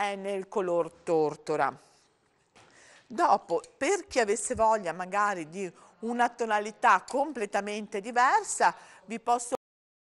è nel color tortora. Dopo, per chi avesse voglia magari di una tonalità completamente diversa, vi posso